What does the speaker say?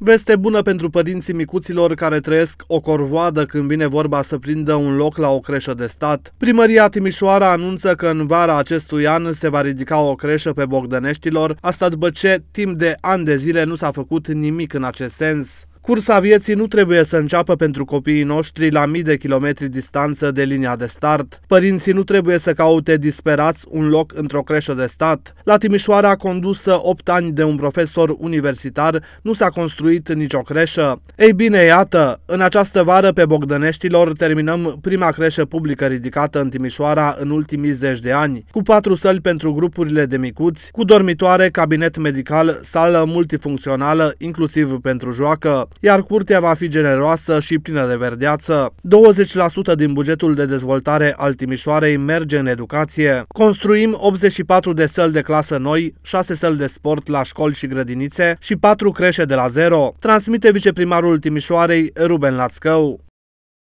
Veste bună pentru părinții micuților care trăiesc o corvoadă când vine vorba să prindă un loc la o creșă de stat. Primăria Timișoara anunță că în vara acestui an se va ridica o creșă pe Bogdăneștilor, asta după ce timp de ani de zile nu s-a făcut nimic în acest sens. Cursa vieții nu trebuie să înceapă pentru copiii noștri la mii de kilometri distanță de linia de start. Părinții nu trebuie să caute disperați un loc într-o creșă de stat. La Timișoara, condusă 8 ani de un profesor universitar, nu s-a construit nicio creșă. Ei bine, iată, în această vară pe Bogdăneștilor terminăm prima creșă publică ridicată în Timișoara în ultimii zeci de ani, cu patru săli pentru grupurile de micuți, cu dormitoare, cabinet medical, sală multifuncțională, inclusiv pentru joacă iar curtea va fi generoasă și plină de verdeață. 20% din bugetul de dezvoltare al Timișoarei merge în educație. Construim 84 de săli de clasă noi, 6 săli de sport la școli și grădinițe și 4 creșe de la zero, transmite viceprimarul Timișoarei Ruben Lațcău.